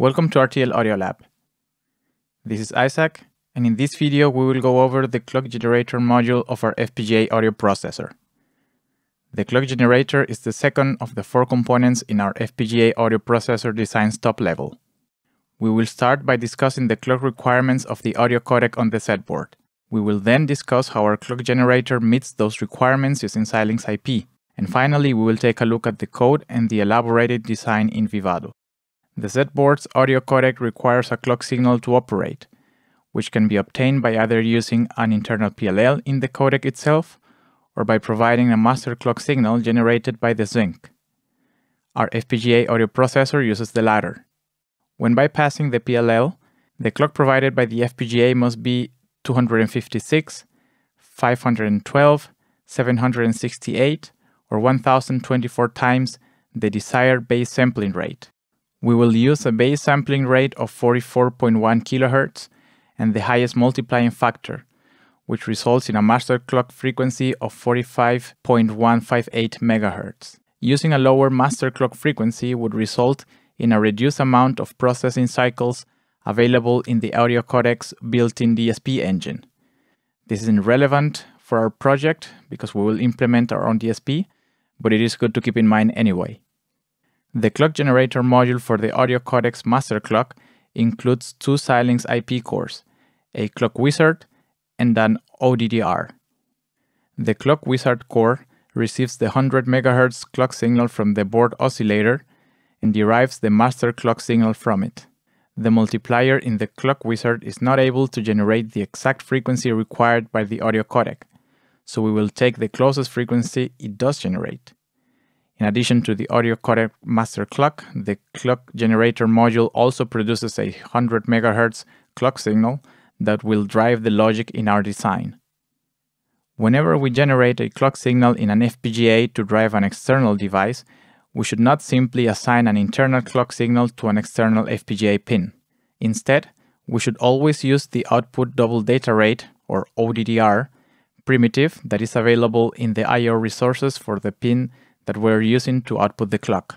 Welcome to RTL Audio Lab. This is Isaac, and in this video we will go over the clock generator module of our FPGA audio processor. The clock generator is the second of the four components in our FPGA audio processor design's top level. We will start by discussing the clock requirements of the audio codec on the set board. We will then discuss how our clock generator meets those requirements using Xilinx IP, and finally we will take a look at the code and the elaborated design in Vivado. The Z-board's audio codec requires a clock signal to operate, which can be obtained by either using an internal PLL in the codec itself or by providing a master clock signal generated by the Zinc. Our FPGA audio processor uses the latter. When bypassing the PLL, the clock provided by the FPGA must be 256, 512, 768, or 1024 times the desired base sampling rate we will use a base sampling rate of 44.1 kHz and the highest multiplying factor, which results in a master clock frequency of 45.158 MHz. Using a lower master clock frequency would result in a reduced amount of processing cycles available in the audio codecs built-in DSP engine. This isn't relevant for our project because we will implement our own DSP, but it is good to keep in mind anyway. The clock generator module for the Audio Codex master clock includes two Xilinx IP cores, a clock wizard and an ODDR. The clock wizard core receives the 100 MHz clock signal from the board oscillator and derives the master clock signal from it. The multiplier in the clock wizard is not able to generate the exact frequency required by the audio codec, so we will take the closest frequency it does generate. In addition to the audio codec master clock, the clock generator module also produces a 100 MHz clock signal that will drive the logic in our design. Whenever we generate a clock signal in an FPGA to drive an external device, we should not simply assign an internal clock signal to an external FPGA pin. Instead, we should always use the output double data rate, or ODDR, primitive that is available in the I.O. resources for the pin that we're using to output the clock.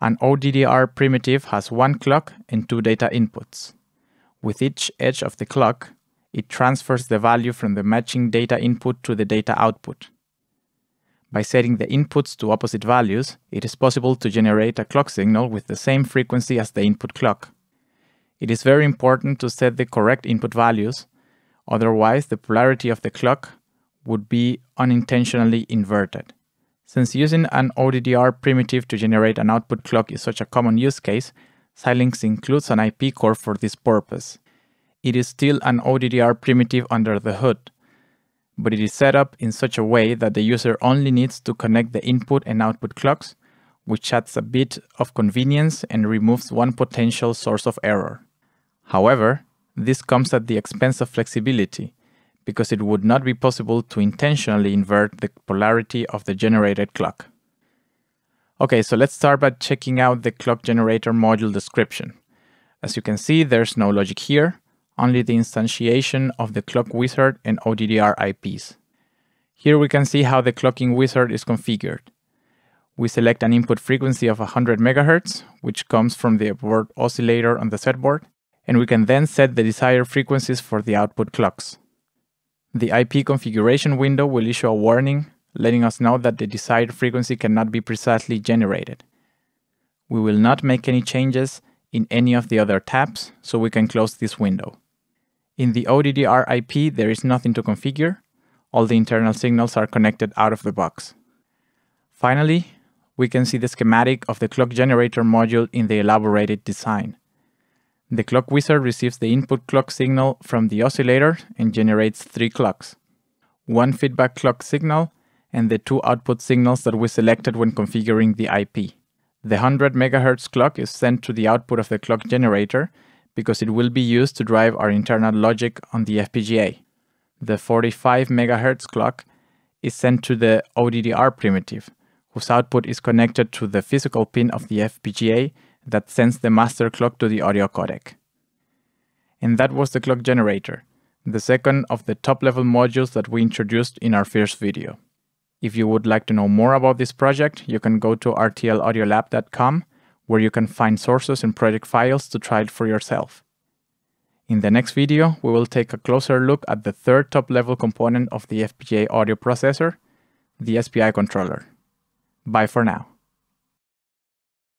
An ODDR primitive has one clock and two data inputs. With each edge of the clock, it transfers the value from the matching data input to the data output. By setting the inputs to opposite values, it is possible to generate a clock signal with the same frequency as the input clock. It is very important to set the correct input values, otherwise the polarity of the clock would be unintentionally inverted. Since using an ODDR primitive to generate an output clock is such a common use case, Xilinx includes an IP core for this purpose. It is still an ODDR primitive under the hood, but it is set up in such a way that the user only needs to connect the input and output clocks, which adds a bit of convenience and removes one potential source of error. However, this comes at the expense of flexibility, because it would not be possible to intentionally invert the polarity of the generated clock. Okay, so let's start by checking out the clock generator module description. As you can see, there's no logic here, only the instantiation of the clock wizard and ODDR IPs. Here we can see how the clocking wizard is configured. We select an input frequency of 100 MHz, which comes from the board oscillator on the setboard, and we can then set the desired frequencies for the output clocks. The IP configuration window will issue a warning letting us know that the desired frequency cannot be precisely generated. We will not make any changes in any of the other tabs, so we can close this window. In the ODDR IP, there is nothing to configure. All the internal signals are connected out of the box. Finally, we can see the schematic of the clock generator module in the elaborated design. The clock wizard receives the input clock signal from the oscillator and generates three clocks. One feedback clock signal and the two output signals that we selected when configuring the IP. The 100 MHz clock is sent to the output of the clock generator because it will be used to drive our internal logic on the FPGA. The 45 MHz clock is sent to the ODDR primitive, whose output is connected to the physical pin of the FPGA that sends the master clock to the audio codec. And that was the clock generator, the second of the top-level modules that we introduced in our first video. If you would like to know more about this project, you can go to rtlaudiolab.com where you can find sources and project files to try it for yourself. In the next video, we will take a closer look at the third top-level component of the FPGA audio processor, the SPI controller. Bye for now.